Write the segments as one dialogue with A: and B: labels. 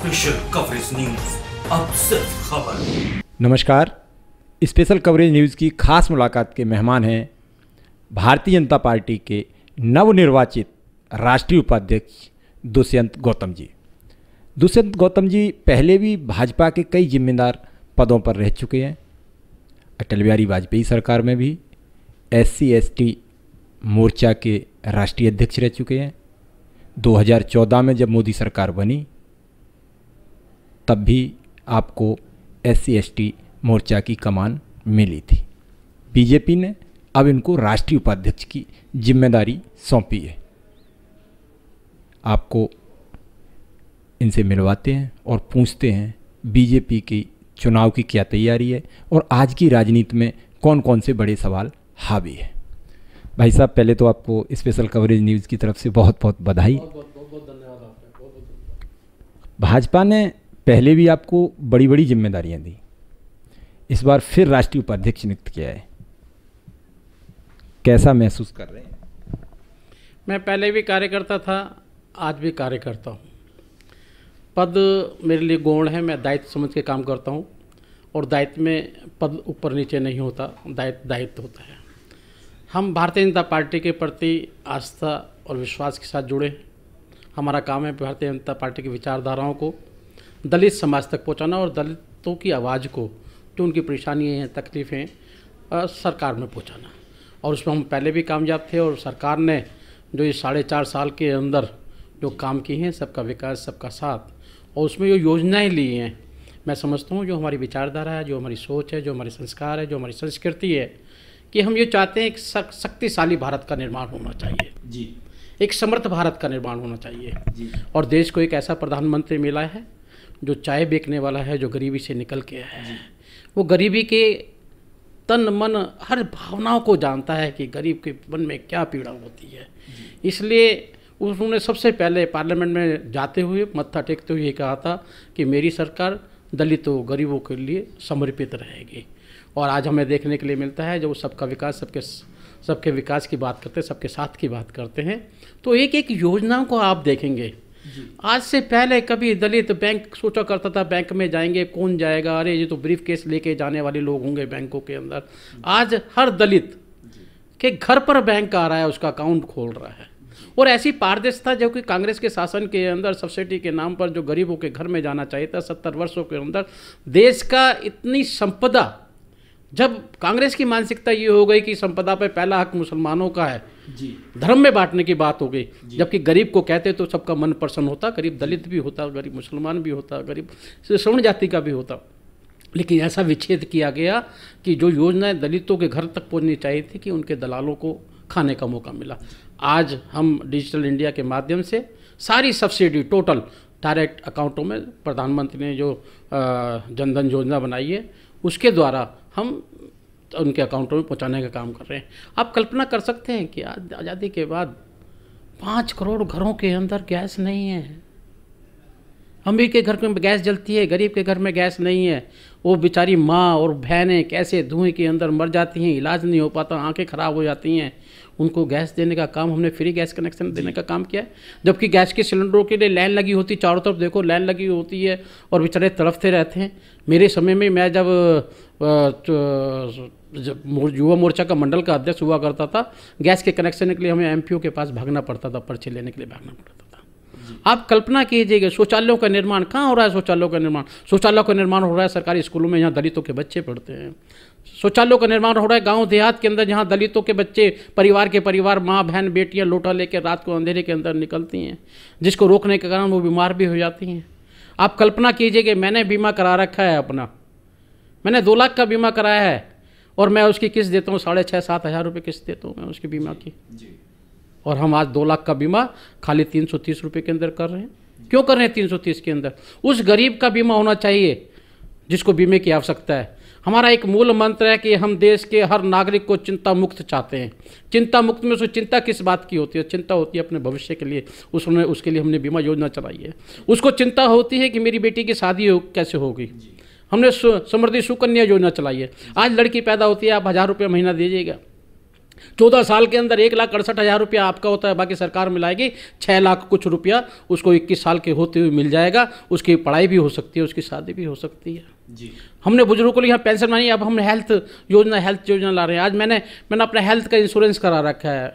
A: Special coverage news अब सिर्फ खबर नमस्कार स्पेशल कवरेज न्यूज़ की खास मुलाकात के मेहमान हैं भारतीय जनता पार्टी के नवनिर्वाचित राष्ट्रीय उपाध्यक्ष दुष्यंत गौतम जी दुष्यंत गौतम जी पहले भी भाजपा के कई जिम्मेदार पदों पर रह चुके हैं अटल बिहारी वाजपेयी सरकार में भी एस सी मोर्चा के राष्ट्रीय अध्यक्ष रह चुके हैं 2014 में जब मोदी सरकार बनी तब भी आपको एस सी मोर्चा की कमान मिली थी बीजेपी ने अब इनको राष्ट्रीय उपाध्यक्ष की जिम्मेदारी सौंपी है आपको इनसे मिलवाते हैं और पूछते हैं बीजेपी की चुनाव की क्या तैयारी है और आज की राजनीति में कौन कौन से बड़े सवाल हावी है भाई साहब पहले तो आपको स्पेशल कवरेज न्यूज़ की तरफ से बहुत बहुत बधाई भाजपा ने पहले भी आपको बड़ी बड़ी जिम्मेदारियां दी इस बार फिर राष्ट्रीय उपाध्यक्ष नियुक्त किया है कैसा महसूस कर रहे हैं
B: मैं पहले भी कार्यकर्ता था आज भी कार्यकर्ता हूँ पद मेरे लिए गौण है मैं दायित्व समझ के काम करता हूँ और दायित्व में पद ऊपर नीचे नहीं होता दायित्व दायित्व होता है हम भारतीय जनता पार्टी के प्रति आस्था और विश्वास के साथ जुड़े हमारा काम है भारतीय जनता पार्टी की विचारधाराओं को दलित समाज तक पहुंचाना और दलितों की आवाज़ को जो उनकी परेशानियाँ हैं तकलीफ़ें सरकार में पहुंचाना और उसमें हम पहले भी कामयाब थे और सरकार ने जो ये साढ़े चार साल के अंदर जो काम किए हैं सबका विकास सबका साथ और उसमें जो योजनाएँ ली हैं मैं समझता हूँ जो हमारी विचारधारा है जो हमारी सोच है जो हमारे संस्कार है जो हमारी संस्कृति है कि हम ये चाहते हैं एक शक्तिशाली भारत का निर्माण होना चाहिए जी एक समर्थ भारत का निर्माण होना चाहिए जी और देश को एक ऐसा प्रधानमंत्री मिला है जो चाय बेचने वाला है जो गरीबी से निकल के है वो गरीबी के तन मन हर भावनाओं को जानता है कि गरीब के मन में क्या पीड़ा होती है इसलिए उन्होंने सबसे पहले पार्लियामेंट में जाते हुए मत्था टेकते हुए कहा था कि मेरी सरकार दलितों गरीबों के लिए समर्पित रहेगी और आज हमें देखने के लिए मिलता है जब वो सबका विकास सबके सबके विकास की बात करते हैं सबके साथ की बात करते हैं तो एक एक योजनाओं को आप देखेंगे आज से पहले कभी दलित बैंक सोचा करता था बैंक में जाएंगे कौन जाएगा अरे ये तो ब्रीफ केस लेके जाने वाले लोग होंगे बैंकों के अंदर आज हर दलित के घर पर बैंक आ रहा है उसका अकाउंट खोल रहा है और ऐसी पारदर्शिता जो कि कांग्रेस के शासन के अंदर सब्सिडी के नाम पर जो गरीबों के घर में जाना चाहिए था सत्तर वर्षों के अंदर देश का इतनी संपदा जब कांग्रेस की मानसिकता ये हो गई कि संपदा पर पहला हक मुसलमानों का है जी धर्म में बांटने की बात हो गई जबकि गरीब को कहते तो सबका मन प्रसन्न होता गरीब दलित भी होता गरीब मुसलमान भी होता गरीब स्वर्ण जाति का भी होता लेकिन ऐसा विच्छेद किया गया कि जो योजनाएं दलितों के घर तक पहुंचनी चाहिए थी कि उनके दलालों को खाने का मौका मिला आज हम डिजिटल इंडिया के माध्यम से सारी सब्सिडी टोटल डायरेक्ट अकाउंटों में प्रधानमंत्री ने जो जनधन योजना बनाई है उसके द्वारा हम उनके अकाउंटों में पहुंचाने का काम कर रहे हैं आप कल्पना कर सकते हैं कि आज आज़ादी के बाद पाँच करोड़ घरों के अंदर गैस नहीं है अमीर के घर में गैस जलती है गरीब के घर में गैस नहीं है वो बेचारी माँ और बहनें कैसे धुएं के अंदर मर जाती हैं इलाज नहीं हो पाता आंखें ख़राब हो जाती हैं उनको गैस देने का काम हमने फ्री गैस कनेक्शन देने का काम किया है जबकि गैस के सिलेंडरों के लिए लाइन लगी होती चारों तरफ देखो लाइन लगी होती है और बेचारे तड़फते रहते हैं मेरे समय में मैं जब तो, युवा मोर्चा का मंडल का अध्यक्ष हुआ करता था गैस के कनेक्शन के लिए हमें एम के पास भागना पड़ता था पर्चे लेने के लिए भागना पड़ता था आप कल्पना कीजिएगा शौचालयों का निर्माण कहाँ हो रहा है शौचालयों का निर्माण शौचालयों का निर्माण हो रहा है सरकारी स्कूलों में यहाँ दलितों के बच्चे पढ़ते हैं शौचालयों का निर्माण हो रहा है गांव देहात के अंदर जहां दलितों के बच्चे परिवार के परिवार माँ बहन बेटियां लोटा लेकर रात को अंधेरे के अंदर निकलती हैं जिसको रोकने के कारण वो बीमार भी हो जाती हैं आप कल्पना कीजिए कि मैंने बीमा करा रखा है अपना मैंने दो लाख का बीमा कराया है और मैं उसकी किस्त देता हूँ साढ़े छः सात हज़ार रुपये किस्त देता हूँ मैं उसकी बीमा की और हम आज दो लाख का बीमा खाली तीन सौ तीस रुपये के अंदर कर रहे हैं क्यों कर रहे हैं तीन सौ तीस के अंदर उस गरीब का बीमा होना चाहिए जिसको बीमे की आवश्यकता है हमारा एक मूल मंत्र है कि हम देश के हर नागरिक को चिंता मुक्त चाहते हैं चिंता मुक्त में उसको चिंता किस बात की होती है चिंता होती है अपने भविष्य के लिए उसने उसके लिए हमने बीमा योजना चलाई है उसको चिंता होती है कि मेरी बेटी की शादी हो, कैसे होगी हमने समृद्धि सुकन्या योजना चलाई है आज लड़की पैदा होती है आप हज़ार रुपये महीना दीजिएगा चौदह साल के अंदर एक लाख अड़सठ हज़ार रुपया आपका होता है बाकी सरकार मिलाएगी छः लाख कुछ रुपया उसको इक्कीस साल के होते हुए मिल जाएगा उसकी पढ़ाई भी हो सकती है उसकी शादी भी हो सकती है जी हमने बुजुर्गों को लिए यहाँ पेंशन मानी अब हम हेल्थ योजना हेल्थ योजना ला रहे हैं आज मैंने मैंने अपना हेल्थ का इंश्योरेंस करा रखा है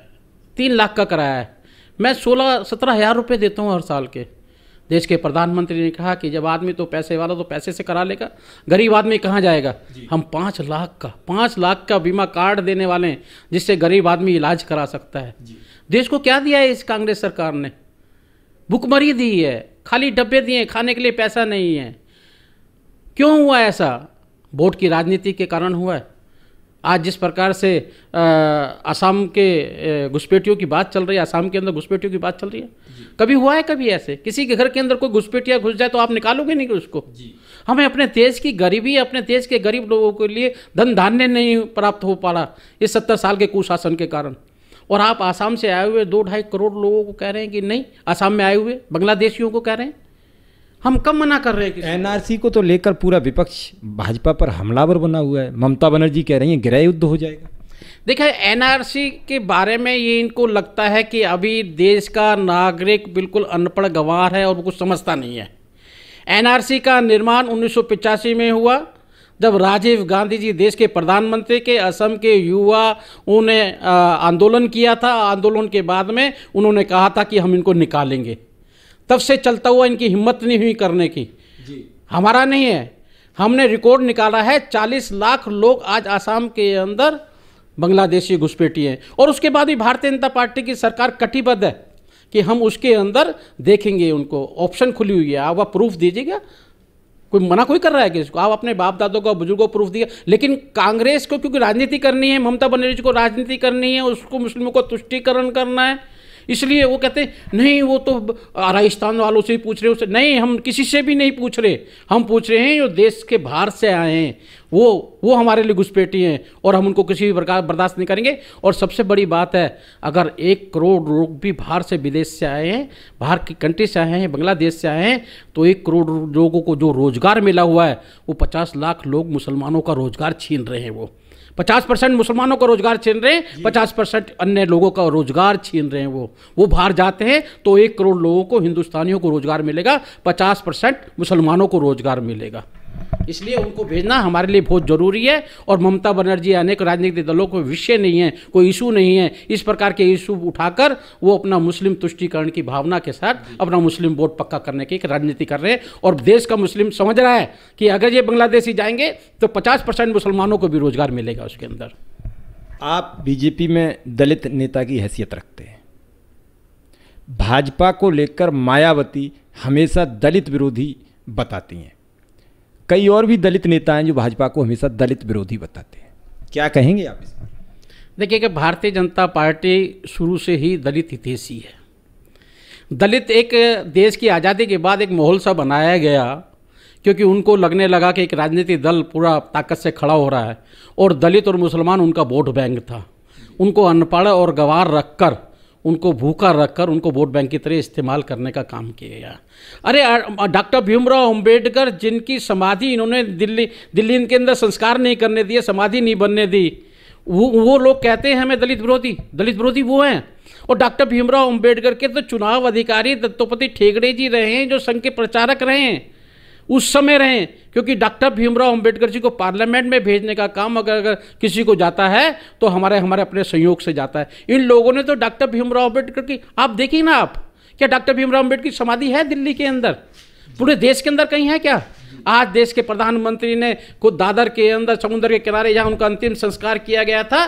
B: तीन लाख का कराया है मैं सोलह सत्रह हज़ार रुपये देता हूँ हर साल के देश के प्रधानमंत्री ने कहा कि जब आदमी तो पैसे वाला तो पैसे से करा लेगा गरीब आदमी कहाँ जाएगा हम पाँच लाख का पाँच लाख का बीमा कार्ड देने वाले हैं जिससे गरीब आदमी इलाज करा सकता है देश को क्या दिया है इस कांग्रेस सरकार ने भुखमरी दी है खाली डब्बे दिए खाने के लिए पैसा नहीं है क्यों हुआ ऐसा वोट की राजनीति के कारण हुआ है आज जिस प्रकार से असम के घुसपेटियों की बात चल रही है असम के अंदर घुसपेटियों की बात चल रही है कभी हुआ है कभी ऐसे किसी के घर के अंदर कोई घुसपेटिया घुस जाए तो आप निकालोगे नहीं उसको हमें अपने देश की गरीबी अपने देश के गरीब लोगों के लिए धन धान्य नहीं प्राप्त हो पा रहा इस सत्तर साल के कुशासन के कारण और आप आसाम से आए हुए दो ढाई करोड़ लोगों को कह रहे हैं कि नहीं आसाम में आए हुए बांग्लादेशियों को कह रहे हैं
A: हम कब मना कर रहे हैं एनआरसी को तो लेकर पूरा विपक्ष भाजपा पर हमलावर बना हुआ है ममता बनर्जी कह रही हैं गृह युद्ध हो जाएगा
B: देखिए एनआरसी के बारे में ये इनको लगता है कि अभी देश का नागरिक बिल्कुल अनपढ़ गंवार है और वो कुछ समझता नहीं है एनआरसी का निर्माण उन्नीस में हुआ जब राजीव गांधी जी देश के प्रधानमंत्री के असम के युवा उन्हें आंदोलन किया था आंदोलन के बाद में उन्होंने कहा था कि हम इनको निकालेंगे तब से चलता हुआ इनकी हिम्मत नहीं हुई करने की जी हमारा नहीं है हमने रिकॉर्ड निकाला है 40 लाख लोग आज आसाम के अंदर बांग्लादेशी घुसपैठी हैं और उसके बाद भी भारतीय जनता पार्टी की सरकार कटिबद्ध है कि हम उसके अंदर देखेंगे उनको ऑप्शन खुली हुई है आप प्रूफ दीजिएगा कोई मना कोई कर रहा है कि इसको आप अपने बाप दादों को बुजुर्गों को प्रूफ दिया लेकिन कांग्रेस को क्योंकि राजनीति करनी है ममता बनर्जी को राजनीति करनी है उसको मुस्लिमों को तुष्टिकरण करना है इसलिए वो कहते नहीं वो तो राजस्थान वालों से ही पूछ रहे उसे नहीं हम किसी से भी नहीं पूछ रहे हम पूछ रहे हैं जो देश के बाहर से आए हैं वो वो हमारे लिए घुसपैठी हैं और हम उनको किसी भी प्रकार बर्दाश्त नहीं करेंगे और सबसे बड़ी बात है अगर एक करोड़ लोग भी बाहर से विदेश से आए हैं बाहर की कंट्री से आए हैं बांग्लादेश से आए हैं तो एक करोड़ लोगों को जो रोज़गार मिला हुआ है वो पचास लाख लोग मुसलमानों का रोज़गार छीन रहे हैं वो पचास परसेंट मुसलमानों का रोजगार छीन रहे हैं पचास परसेंट अन्य लोगों का रोजगार छीन रहे हैं वो वो बाहर जाते हैं तो एक करोड़ लोगों को हिंदुस्तानियों को रोजगार मिलेगा पचास परसेंट मुसलमानों को रोजगार मिलेगा इसलिए उनको भेजना हमारे लिए बहुत ज़रूरी है और ममता बनर्जी अनेक राजनीतिक दलों को विषय नहीं है कोई इशू नहीं है इस प्रकार के इशू उठाकर वो अपना मुस्लिम तुष्टिकरण की भावना के साथ अपना मुस्लिम वोट पक्का करने की राजनीति कर रहे हैं और देश का मुस्लिम समझ रहा है कि अगर ये बांग्लादेशी जाएंगे तो पचास परसेंट मुसलमानों
A: को भी रोजगार मिलेगा उसके अंदर आप बीजेपी में दलित नेता की हैसियत रखते हैं भाजपा को लेकर मायावती हमेशा दलित विरोधी बताती हैं कई और भी दलित नेता हैं जो भाजपा को हमेशा दलित विरोधी बताते हैं क्या कहेंगे आप इस
B: देखिए कि भारतीय जनता पार्टी शुरू से ही दलित हितेशी है दलित एक देश की आज़ादी के बाद एक माहौल सा बनाया गया क्योंकि उनको लगने लगा कि एक राजनीतिक दल पूरा ताकत से खड़ा हो रहा है और दलित और मुसलमान उनका वोट बैंक था उनको अनपढ़ और गवार रखकर उनको भूखा रखकर उनको वोट बैंक की तरह इस्तेमाल करने का काम किया गया अरे डॉक्टर भीमराव अम्बेडकर जिनकी समाधि इन्होंने दिल्ली दिल्ली इनके अंदर संस्कार नहीं करने दिए समाधि नहीं बनने दी वो वो लोग कहते हैं हमें दलित विरोधी दलित विरोधी वो हैं और डॉक्टर भीमराव अम्बेडकर के तो चुनाव अधिकारी दत्तोपति ठेगड़े जी रहे हैं जो संघ के प्रचारक रहे हैं उस समय रहें क्योंकि डॉक्टर भीमराव अंबेडकर जी को पार्लियामेंट में भेजने का काम अगर अगर किसी को जाता है तो हमारे हमारे अपने संयोग से जाता है इन लोगों ने तो डॉक्टर भीमराव अंबेडकर की आप देखिए ना आप क्या डॉक्टर भीमराव अंबेडकर की समाधि है दिल्ली के अंदर पूरे देश के अंदर कहीं है क्या आज देश के प्रधानमंत्री ने खुद दादर के अंदर समुद्र के किनारे जहाँ उनका अंतिम संस्कार किया गया था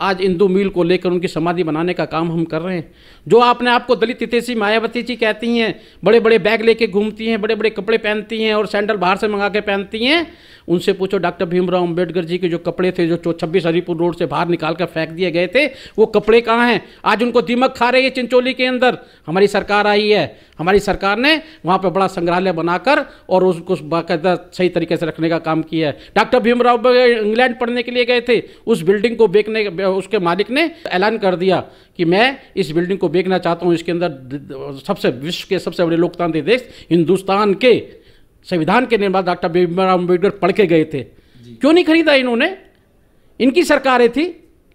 B: आज इंदू मिल को लेकर उनकी समाधि बनाने का काम हम कर रहे हैं जो आपने आपको दलित हितेशी मायावती जी कहती हैं बड़े बड़े बैग लेके घूमती हैं बड़े बड़े कपड़े पहनती हैं और सैंडल बाहर से मंगा के पहनती हैं उनसे पूछो डॉक्टर भीमराव अम्बेडकर जी के जो कपड़े थे जो छब्बीस हरीपुर रोड से बाहर निकाल कर फेंक दिए गए थे वो कपड़े कहाँ हैं आज उनको दीमक खा रही है चिंचोली के अंदर हमारी सरकार आई है हमारी सरकार ने वहाँ पर बड़ा संग्रहालय बनाकर और उसको बाकायदा सही तरीके से रखने का काम किया है डॉक्टर भीमराव इंग्लैंड पढ़ने के लिए गए थे उस बिल्डिंग को बेचने उसके मालिक ने ऐलान कर दिया कि मैं इस बिल्डिंग को बेचना चाहता हूँ इसके अंदर सबसे विश्व के सबसे बड़े लोकतांत्रिक देश हिंदुस्तान के संविधान के निर्माता डॉक्टर भीमराव अम्बेडकर पढ़ के गए थे क्यों नहीं खरीदा इन्होंने इनकी सरकारें थी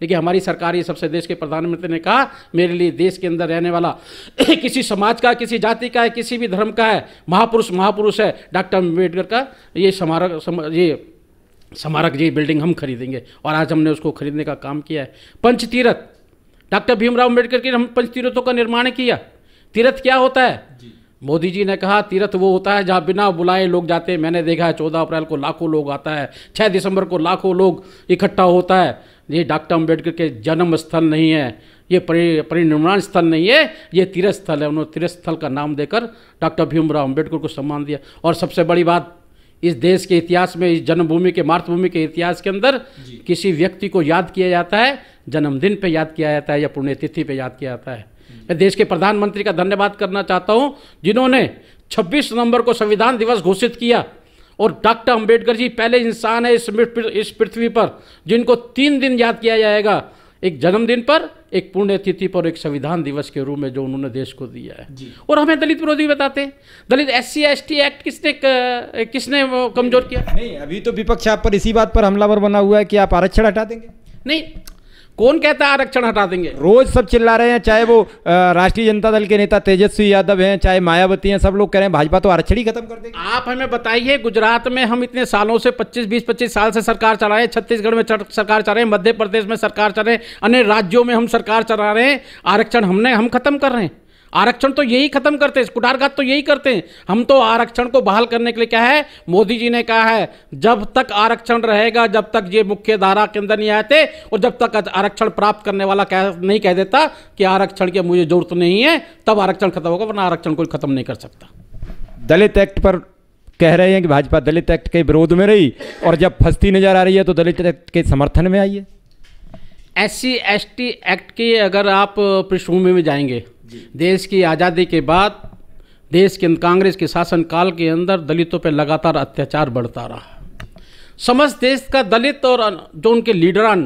B: लेकिन हमारी सरकार ये सबसे देश के प्रधानमंत्री ने कहा मेरे लिए देश के अंदर रहने वाला किसी समाज का किसी जाति का है किसी भी धर्म का है महापुरुष महापुरुष है डॉक्टर अम्बेडकर का ये समारोह ये स्मारक जी बिल्डिंग हम खरीदेंगे और आज हमने उसको खरीदने का काम किया है पंचतीर्थ डॉक्टर भीमराव अम्बेडकर के हम पंचतीर्थों का निर्माण किया तीर्थ क्या होता है मोदी जी ने कहा तीर्थ वो होता है जहाँ बिना बुलाए लोग जाते हैं मैंने देखा है चौदह अप्रैल को लाखों लोग आता है छः दिसंबर को लाखों लोग इकट्ठा होता है ये डॉक्टर अम्बेडकर के जन्म स्थल नहीं है ये परि परिनिर्माण स्थल नहीं है ये तीर्थ स्थल है उन्होंने तीर्थ स्थल का नाम देकर डॉक्टर भीमराव अम्बेडकर को सम्मान दिया और सबसे बड़ी बात इस देश के इतिहास में इस जन्मभूमि के मातृभूमि के इतिहास के अंदर किसी व्यक्ति को याद किया जाता है जन्मदिन पे याद किया जाता है या पुण्यतिथि पे याद किया जाता है हम्म। मैं देश के प्रधानमंत्री का धन्यवाद करना चाहता हूँ जिन्होंने 26 नवंबर को संविधान दिवस घोषित किया और डॉक्टर अंबेडकर जी पहले इंसान है इस पृथ्वी पर जिनको तीन दिन याद किया जाएगा एक जन्मदिन पर एक पुण्यतिथि पर एक संविधान दिवस के रूप में जो उन्होंने देश को दिया है और हमें दलित विरोधी बताते हैं दलित S C S T act किसने किसने कमजोर किया नहीं
A: अभी तो विपक्ष आप पर इसी बात पर हमलावर बना हुआ है कि आप आरक्षण हटा देंगे नहीं कौन कहता है आरक्षण हटा देंगे रोज सब चिल्ला रहे हैं चाहे वो राष्ट्रीय जनता दल के नेता तेजस्वी यादव हैं चाहे मायावती हैं सब लोग कह रहे हैं भाजपा तो आरक्षण ही खत्म कर
B: देगी आप हमें बताइए गुजरात में हम इतने सालों से 25 20 25 साल से सरकार चला रहे हैं छत्तीसगढ़ में सरकार चला रहे हैं मध्य प्रदेश में सरकार चला रहे हैं अन्य राज्यों में हम सरकार चला रहे हैं आरक्षण हमने हम खत्म कर रहे हैं आरक्षण तो यही खत्म करते हैं कुठारघात तो यही करते हैं हम तो आरक्षण को बहाल करने के लिए क्या है मोदी जी ने कहा है जब तक आरक्षण रहेगा जब तक ये मुख्य धारा के अंदर नहीं आते और जब तक आरक्षण प्राप्त करने वाला कह नहीं कह देता कि आरक्षण की मुझे जरूरत नहीं है तब आरक्षण खत्म होगा वरना आरक्षण कोई खत्म नहीं कर सकता
A: दलित एक्ट पर कह रहे हैं कि भाजपा दलित एक्ट के विरोध में रही और जब फंसती नजर आ रही है तो दलित एक्ट के समर्थन में आई है
B: एस सी एक्ट की अगर आप पृष्ठभूमि में जाएंगे देश की आज़ादी के बाद देश के कांग्रेस के शासनकाल के अंदर दलितों पर लगातार अत्याचार बढ़ता रहा समस्त देश का दलित और जो उनके लीडरान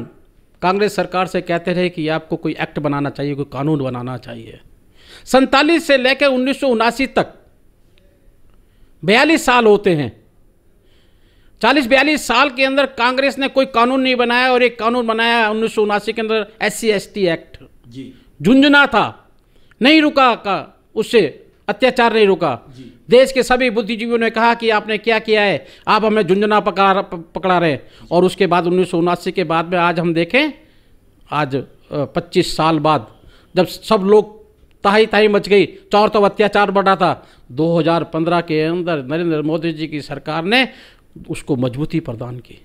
B: कांग्रेस सरकार से कहते रहे कि आपको कोई एक्ट बनाना चाहिए कोई कानून बनाना चाहिए सैतालीस से लेकर उन्नीस तक बयालीस साल होते हैं चालीस बयालीस साल के अंदर कांग्रेस ने कोई कानून नहीं बनाया और एक कानून बनाया उन्नीस के अंदर एस सी एक्ट जी झुंझुना था नहीं रुका का उससे अत्याचार नहीं रुका देश के सभी बुद्धिजीवियों ने कहा कि आपने क्या किया है आप हमें झुंझुना पकड़ा पकड़ा रहे और उसके बाद उन्नीस के बाद में आज हम देखें आज पच्चीस साल बाद जब सब लोग ताही ताही मच गई चौर तो अत्याचार बढ़ा था 2015 के अंदर नरेंद्र मोदी जी की सरकार ने उसको मजबूती प्रदान की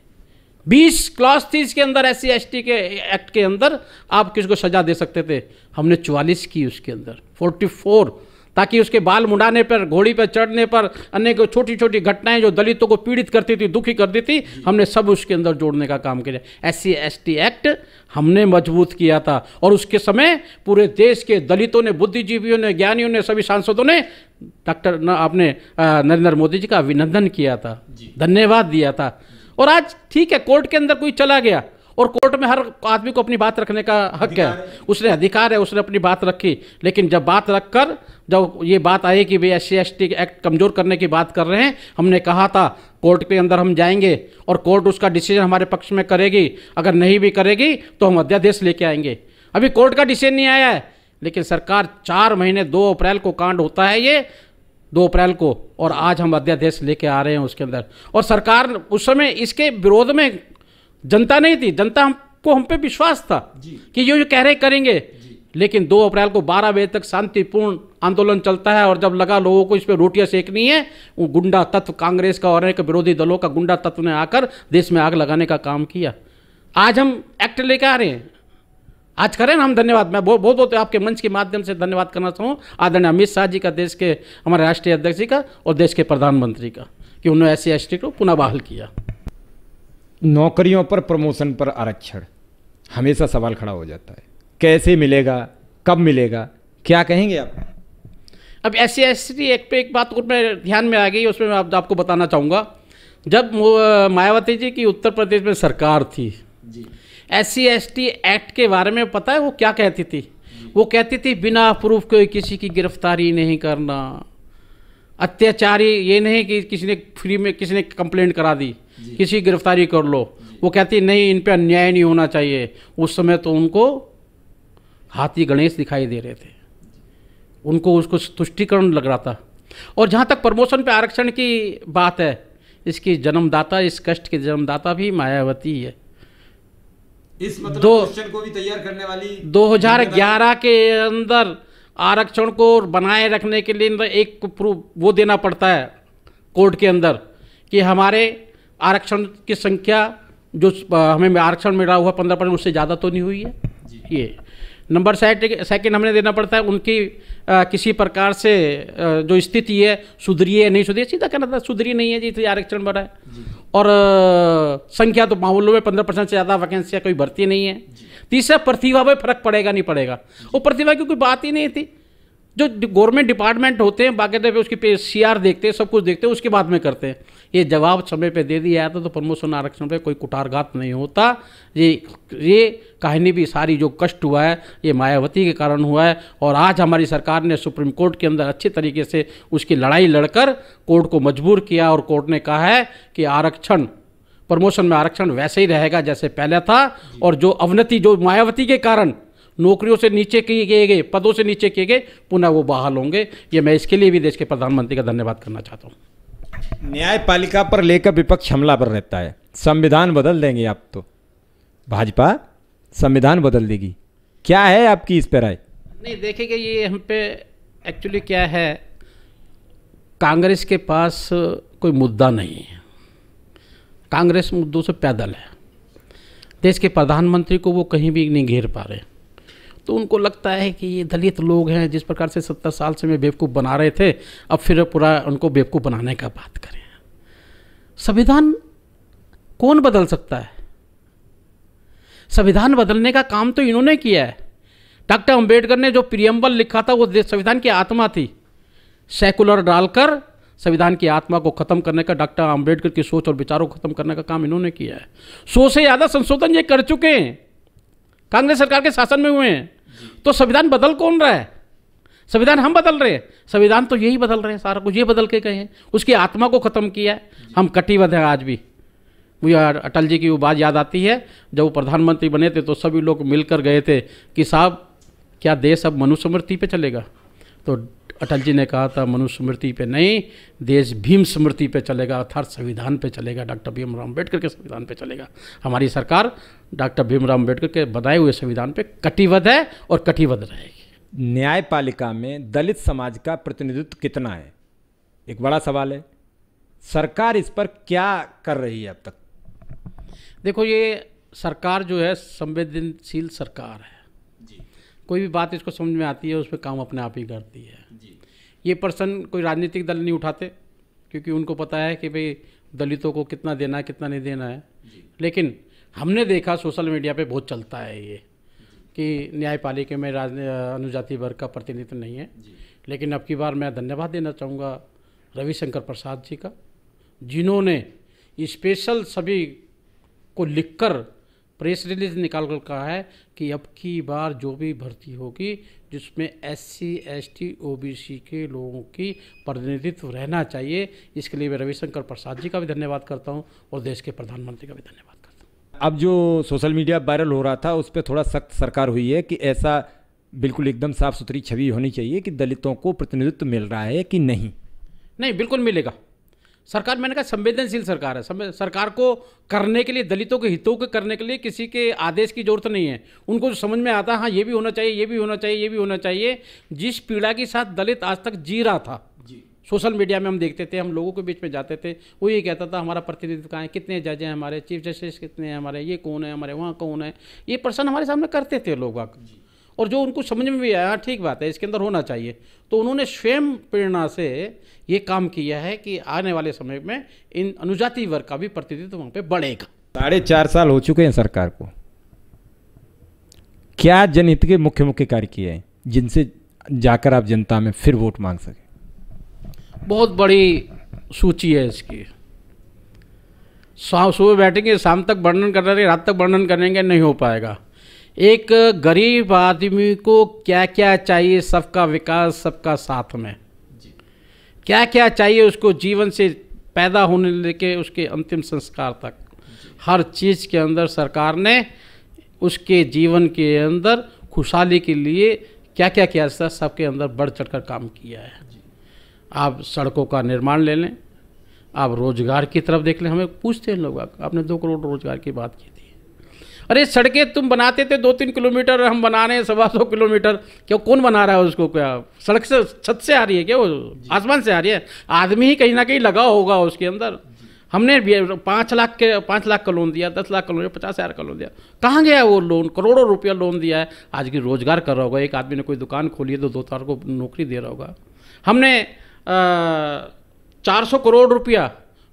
B: बीस क्लास थी इसके अंदर एस सी के एक्ट के अंदर आप किसको सजा दे सकते थे हमने चवालीस की उसके अंदर फोर्टी फोर ताकि उसके बाल मुड़ाने पर घोड़ी पर चढ़ने पर अनेक छोटी छोटी घटनाएं जो दलितों को पीड़ित करती थी दुखी करती थी हमने सब उसके अंदर जोड़ने का काम किया एस सी एक्ट हमने मजबूत किया था और उसके समय पूरे देश के दलितों ने बुद्धिजीवियों ने ज्ञानियों ने सभी सांसदों ने डॉक्टर आपने नरेंद्र मोदी जी का अभिनंदन किया था धन्यवाद दिया था और आज ठीक है कोर्ट के अंदर कोई चला गया और कोर्ट में हर आदमी को अपनी बात रखने का हक है उसने अधिकार है उसने अपनी बात रखी लेकिन जब बात रखकर जब ये बात आई कि वे एस सी एक्ट कमज़ोर करने की बात कर रहे हैं हमने कहा था कोर्ट के अंदर हम जाएंगे और कोर्ट उसका डिसीजन हमारे पक्ष में करेगी अगर नहीं भी करेगी तो हम अध्यादेश लेके आएंगे अभी कोर्ट का डिसीजन नहीं आया है लेकिन सरकार चार महीने दो अप्रैल को कांड होता है ये दो अप्रैल को और आज हम अध्यादेश लेके आ रहे हैं उसके अंदर और सरकार उस समय इसके विरोध में जनता नहीं थी जनता को हम पे विश्वास था कि ये जो कह रहे करेंगे लेकिन दो अप्रैल को बारह बजे तक शांतिपूर्ण आंदोलन चलता है और जब लगा लोगों को इस पर रोटियां सेकनी है वो गुंडा तत्व कांग्रेस का और एक विरोधी दलों का गुंडा तत्व ने आकर देश में आग लगाने का काम किया आज हम एक्ट लेके आ रहे हैं आज करें ना हम धन्यवाद मैं बहुत बहुत बहुत आपके मंच के माध्यम से धन्यवाद करना चाहूँ आदरणीय अमित शाह जी का देश के हमारे राष्ट्रीय अध्यक्ष जी का और देश के
A: प्रधानमंत्री का कि उन्होंने ऐसी एस को पुनः बहाल किया नौकरियों पर प्रमोशन पर आरक्षण हमेशा सवाल खड़ा हो जाता है कैसे मिलेगा कब मिलेगा क्या कहेंगे आप
B: अब एस सी एक्ट पे एक बात उसमें ध्यान में आ गई उसमें मैं आप, आपको बताना चाहूँगा जब मायावती जी की उत्तर प्रदेश में सरकार थी जी एस सी एक्ट के बारे में पता है वो क्या कहती थी वो कहती थी बिना प्रूफ के किसी की गिरफ्तारी नहीं करना अत्याचारी ये नहीं कि किसी ने फ्री में किसी ने कंप्लेंट करा दी किसी की गिरफ्तारी कर लो वो कहती नहीं इन पर अन्याय नहीं होना चाहिए उस समय तो उनको हाथी गणेश दिखाई दे रहे थे उनको उसको तुष्टिकरण लग रहा था और जहाँ तक प्रमोशन पे आरक्षण की बात है इसकी जन्मदाता इस कष्ट के जन्मदाता भी मायावती है इस मतलब दो
A: को भी तैयार करने वाली 2011
B: के अंदर आरक्षण को बनाए रखने के लिए मतलब एक प्रूफ वो देना पड़ता है कोर्ट के अंदर कि हमारे आरक्षण की संख्या जो हमें आरक्षण मिला हुआ पंद्रह परसेंट उससे ज़्यादा तो नहीं हुई है ये नंबर सेकंड हमने देना पड़ता है उनकी आ, किसी प्रकार से आ, जो स्थिति है सुधरी है नहीं सुधरी सीधा कहना था सुधरी नहीं है जी तो आरक्षण बढ़ा है और संख्या तो माहौलों में पंद्रह परसेंट से ज़्यादा वैकेंसियाँ कोई भर्ती नहीं है तीसरा प्रतिभा में फर्क पड़ेगा नहीं पड़ेगा वो प्रतिभा की कोई बात ही नहीं थी जो गवर्नमेंट डिपार्टमेंट होते हैं बाकी पे तो उसकी पे सी देखते हैं सब कुछ देखते हैं उसके बाद में करते हैं ये जवाब समय पे दे दिया जाता तो प्रमोशन आरक्षण पे कोई कुटारघात नहीं होता ये ये कहानी भी सारी जो कष्ट हुआ है ये मायावती के कारण हुआ है और आज हमारी सरकार ने सुप्रीम कोर्ट के अंदर अच्छे तरीके से उसकी लड़ाई लड़कर कोर्ट को मजबूर किया और कोर्ट ने कहा है कि आरक्षण प्रमोशन में आरक्षण वैसे ही रहेगा जैसे पहले था और जो अवनति जो मायावती के कारण नौकरियों से नीचे किए गए पदों से नीचे किए गए पुनः वो बहाल होंगे ये मैं इसके लिए भी देश के प्रधानमंत्री का धन्यवाद करना चाहता
A: हूँ न्यायपालिका पर लेकर विपक्ष हमला पर रहता है संविधान बदल देंगे आप तो भाजपा संविधान बदल देगी क्या है आपकी इस पर राय
B: नहीं देखेंगे ये हम पे एक्चुअली क्या है कांग्रेस के पास कोई मुद्दा नहीं है कांग्रेस मुद्दों से पैदल है देश के प्रधानमंत्री को वो कहीं भी नहीं घेर पा रहे तो उनको लगता है कि ये दलित लोग हैं जिस प्रकार से सत्तर साल से मैं बेवकूफ़ बना रहे थे अब फिर पूरा उनको बेवकूफ़ बनाने का बात करें संविधान कौन बदल सकता है संविधान बदलने का काम तो इन्होंने किया है डॉक्टर अम्बेडकर ने जो प्रियम्बल लिखा था वो संविधान की आत्मा थी सेकुलर डालकर संविधान की आत्मा को खत्म करने का डॉक्टर अम्बेडकर की सोच और विचारों को खत्म करने का काम इन्होंने किया है सौ से ज़्यादा संशोधन ये कर चुके हैं कांग्रेस सरकार के शासन में हुए हैं तो संविधान बदल कौन रहा है संविधान हम बदल रहे हैं संविधान तो यही बदल रहे हैं सारा कुछ ये बदल के गए हैं उसकी आत्मा को ख़त्म किया है हम कटिबद्ध हैं आज भी मुझे अटल जी की वो बात याद आती है जब वो प्रधानमंत्री बने थे तो सभी लोग मिलकर गए थे कि साहब क्या देश अब मनुस्मृति पे चलेगा तो अटल जी ने कहा था मनुस्मृति पे नहीं देश भीम स्मृति पे चलेगा अर्थात संविधान पे चलेगा डॉक्टर भीमराव अम्बेडकर के संविधान पे चलेगा हमारी सरकार
A: डॉक्टर भीमराव अम्बेडकर के बनाए हुए संविधान पे कटिबद्ध है और कटिबद्ध रहेगी न्यायपालिका में दलित समाज का प्रतिनिधित्व कितना है एक बड़ा सवाल है सरकार इस पर क्या कर रही है अब तक देखो ये
B: सरकार जो है संवेदनशील सरकार है कोई भी बात इसको समझ में आती है उस पर काम अपने आप ही करती है जी। ये प्रश्न कोई राजनीतिक दल नहीं उठाते क्योंकि उनको पता है कि भाई दलितों को कितना देना है कितना नहीं देना है लेकिन हमने देखा सोशल मीडिया पे बहुत चलता है ये कि न्यायपालिका में राज अनुजाति वर्ग का प्रतिनिधित्व नहीं है लेकिन अब की बार मैं धन्यवाद देना चाहूँगा रविशंकर प्रसाद जी का जिन्होंने स्पेशल सभी को लिखकर प्रेस रिलीज निकाल कर कहा है कि अब की बार जो भी भर्ती होगी जिसमें S C S T O B C के लोगों की प्रतिनिधित्व रहना चाहिए इसके लिए मैं रविशंकर प्रसाद जी का भी धन्यवाद करता हूँ और देश के प्रधानमंत्री का भी धन्यवाद
A: करता हूँ अब जो सोशल मीडिया वायरल हो रहा था उस पर थोड़ा सख्त सरकार हुई है कि ऐसा बिल्कुल एकदम साफ सुथरी छवि होनी चाहिए कि दलितों को प्रतिनिधित्व मिल रहा है कि नहीं नहीं बिल्कुल मिलेगा
B: सरकार मैंने कहा संवेदनशील सरकार है सरकार को करने के लिए दलितों के हितों के करने के लिए किसी के आदेश की जरूरत नहीं है उनको जो समझ में आता है हाँ ये भी होना चाहिए ये भी होना चाहिए ये भी होना चाहिए जिस पीड़ा के साथ दलित आज तक जी रहा था सोशल मीडिया में हम देखते थे हम लोगों के बीच में जाते थे वो ये कहता था हमारा प्रतिनिधित्व कहाँ है कितने जज हैं हमारे चीफ जस्टिस कितने हैं हमारे ये कौन है हमारे वहाँ कौन है ये प्रश्न हमारे सामने करते थे लोग और जो उनको समझ में भी आया हाँ, ठीक बात है इसके अंदर होना चाहिए तो उन्होंने स्वयं प्रेरणा से ये काम किया है कि आने वाले समय में इन अनुजाति वर्ग का भी प्रतिनिधित्व वहां पे बढ़ेगा
A: साढ़े चार साल हो चुके हैं सरकार को क्या जनहित के मुख्य मुख्य कार्य किए हैं जिनसे जाकर आप जनता में फिर वोट मांग सके
B: बहुत बड़ी सूची है इसकी सुबह बैठेंगे शाम तक वर्णन कर रहे रात तक वर्णन करेंगे नहीं हो पाएगा एक गरीब आदमी को क्या क्या चाहिए सबका विकास सबका साथ में क्या क्या चाहिए उसको जीवन से पैदा होने लेके उसके अंतिम संस्कार तक हर चीज़ के अंदर सरकार ने उसके जीवन के अंदर खुशहाली के लिए क्या क्या किया सर सबके अंदर बढ़ चढ़ कर काम किया है आप सड़कों का निर्माण ले लें आप रोज़गार की तरफ देख लें हमें पूछते हैं लोग आपने दो करोड़ रोज़गार की बात की अरे सड़कें तुम बनाते थे दो तीन किलोमीटर हम बना रहे हैं सवा सौ किलोमीटर क्यों कौन बना रहा है उसको क्या सड़क से छत से आ रही है क्या वो आसमान से आ रही है आदमी ही कहीं ना कहीं लगा होगा उसके अंदर हमने पाँच लाख के पाँच लाख का लोन दिया दस लाख का लोन दिया पचास हज़ार का लोन दिया कहाँ गया वो लोन करोड़ों रुपया लोन दिया है आज की रोज़गार कर रहा होगा एक आदमी ने कोई दुकान खोली है तो दो तार को नौकरी दे रहा होगा हमने चार सौ करोड़ रुपया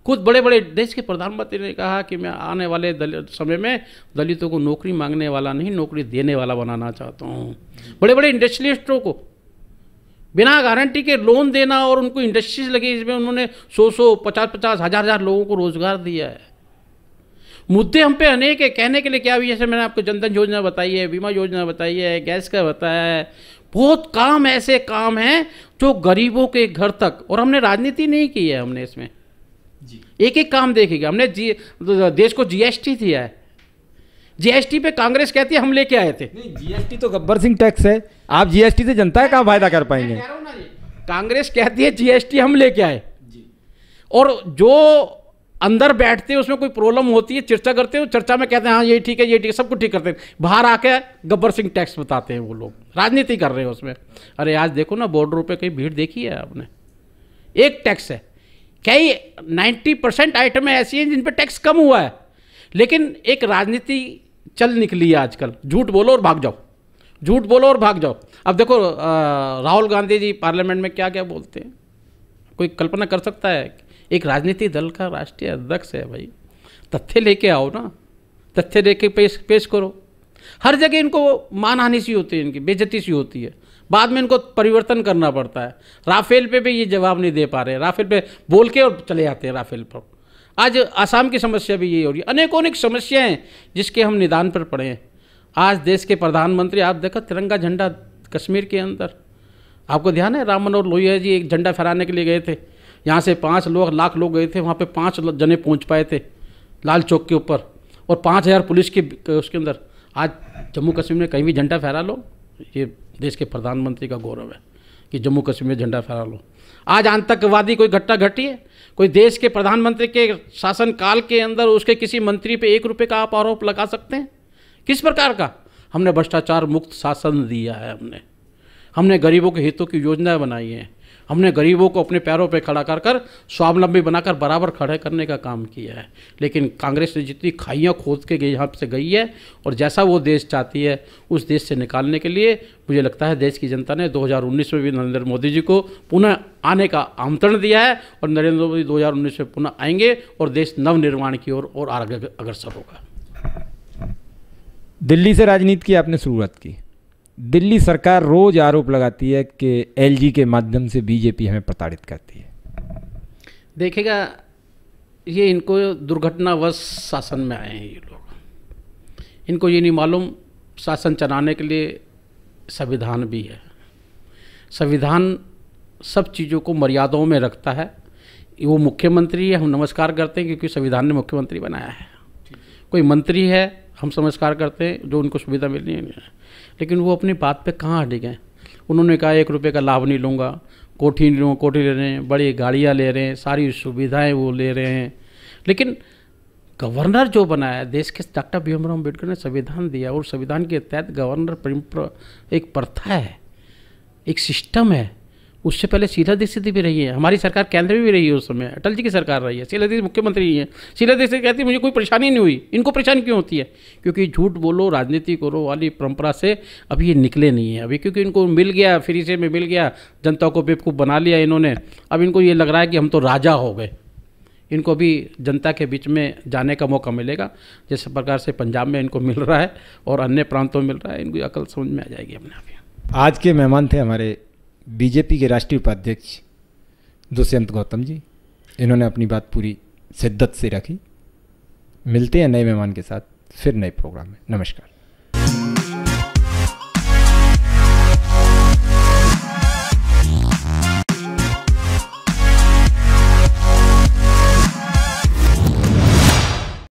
B: खुद बड़े बड़े देश के प्रधानमंत्री ने कहा कि मैं आने वाले समय में दलितों को नौकरी मांगने वाला नहीं नौकरी देने वाला बनाना चाहता हूँ बड़े बड़े इंडस्ट्रियलिस्टों को बिना गारंटी के लोन देना और उनको इंडस्ट्रीज लगी इसमें उन्होंने सौ सौ पचास पचास हज़ार हज़ार लोगों को रोज़गार दिया है मुद्दे हम पे अनेक है कहने के लिए क्या भी जैसे मैंने आपको जनधन योजना बताई है बीमा योजना बताई है गैस का बताया है बहुत काम ऐसे काम हैं जो गरीबों के घर तक और हमने राजनीति नहीं की है हमने इसमें एक एक काम देखेगा हमने जी देश को जीएसटी दिया है जीएसटी पे कांग्रेस कहती है हम लेके आए थे नहीं
A: जीएसटी तो गब्बर सिंह टैक्स है आप जीएसटी से जनता का फायदा कर पाएंगे
B: कांग्रेस कहती है जीएसटी हम लेके आए और जो अंदर बैठते हैं उसमें कोई प्रॉब्लम होती है चर्चा करते हैं तो चर्चा में कहते हैं हाँ ये ठीक है ये ठीक है सब कुछ ठीक करते हैं बाहर आके गब्बर सिंह टैक्स बताते हैं वो लोग राजनीति कर रहे हैं उसमें अरे आज देखो ना बॉर्डरों पे कहीं भीड़ देखी है आपने एक टैक्स है कई नाइन्टी परसेंट आइटमें ऐसी हैं जिन पर टैक्स कम हुआ है लेकिन एक राजनीति चल निकली है आजकल झूठ बोलो और भाग जाओ झूठ बोलो और भाग जाओ अब देखो राहुल गांधी जी पार्लियामेंट में क्या क्या बोलते हैं कोई कल्पना कर सकता है एक राजनीति दल का राष्ट्रीय अध्यक्ष है भाई तथ्य लेके आओ ना तथ्य लेके पेश पेश करो हर जगह इनको मानहानि सी होती है इनकी बेजती सी होती है बाद में इनको परिवर्तन करना पड़ता है राफेल पे भी ये जवाब नहीं दे पा रहे राफेल पे बोल के और चले जाते हैं राफेल पर आज आसाम की समस्या भी यही हो रही है अनेकों अनेक समस्याएं जिसके हम निदान पर पड़े हैं आज देश के प्रधानमंत्री आप देखा तिरंगा झंडा कश्मीर के अंदर आपको ध्यान है राम मनोहर लोहिया जी एक झंडा फहराने के लिए गए थे यहाँ से पाँच लोग लाख लोग गए थे वहाँ पर पाँच जने पहुँच पाए थे लाल चौक के ऊपर और पाँच हज़ार पुलिस के उसके अंदर आज जम्मू कश्मीर में कहीं भी झंडा फहरा लो ये देश के प्रधानमंत्री का गौरव है कि जम्मू कश्मीर में झंडा फहरा लो आज आतंकवादी कोई घटना घटी है कोई देश के प्रधानमंत्री के शासनकाल के अंदर उसके किसी मंत्री पे एक रुपये का आप आरोप लगा सकते हैं किस प्रकार का हमने भ्रष्टाचार मुक्त शासन दिया है हमने हमने गरीबों के हितों की योजनाएं बनाई हैं हमने गरीबों को अपने पैरों पर खड़ा कर कर स्वावलंबी बनाकर बराबर खड़े करने का काम किया है लेकिन कांग्रेस ने जितनी खाइयाँ खोद के गई यहाँ से गई है और जैसा वो देश चाहती है उस देश से निकालने के लिए मुझे लगता है देश की जनता ने 2019 में भी नरेंद्र मोदी जी को पुनः आने का आमंत्रण दिया है और नरेंद्र मोदी 2019 में पुनः आएंगे और देश नवनिर्माण की ओर और, और आगे अग्रसर होगा
A: दिल्ली से राजनीति की आपने शुरुआत की दिल्ली सरकार रोज आरोप लगाती है कि एलजी के माध्यम से बीजेपी हमें प्रताड़ित करती है
B: देखेगा ये इनको दुर्घटनावश शासन में आए हैं ये लोग इनको ये नहीं मालूम शासन चलाने के लिए संविधान भी है संविधान सब चीज़ों को मर्यादाओं में रखता है वो मुख्यमंत्री है हम नमस्कार करते हैं क्योंकि संविधान ने मुख्यमंत्री बनाया है कोई मंत्री है हम नमस्कार करते हैं जो उनको सुविधा मिलनी है लेकिन वो अपनी बात पे कहाँ अड़ गए उन्होंने कहा एक रुपये का लाभ नहीं लूँगा कोठी नहीं लूँगा कोठी ले रहे हैं बड़ी गाड़ियाँ ले रहे हैं सारी सुविधाएँ वो ले रहे हैं लेकिन गवर्नर जो बनाया देश के डॉक्टर भीम राव अम्बेडकर ने संविधान दिया और संविधान के तहत गवर्नर एक प्रथा है एक सिस्टम है उससे पहले शीला दीक्षित भी रही है हमारी सरकार केंद्र में भी रही है उस समय अटल जी की सरकार रही है शीला दीक्षित मुख्यमंत्री ही है शीला दीक्षित कहती है मुझे कोई परेशानी नहीं हुई इनको परेशानी क्यों होती है क्योंकि झूठ बोलो राजनीति करो वाली परंपरा से अभी ये निकले नहीं है अभी क्योंकि इनको मिल गया फ्री से में मिल गया जनता को बेवकूफ़ बना लिया इन्होंने अब इनको ये लग रहा है कि हम तो राजा हो गए इनको भी जनता के बीच में जाने का मौका मिलेगा जिस प्रकार से पंजाब में इनको मिल रहा है और अन्य प्रांतों में मिल रहा है इनकी अकल समझ में आ जाएगी अपने आप
A: आज के मेहमान थे हमारे बीजेपी के राष्ट्रीय उपाध्यक्ष दुष्यंत गौतम जी इन्होंने अपनी बात पूरी शिद्दत से रखी मिलते हैं नए मेहमान के साथ फिर नए प्रोग्राम में नमस्कार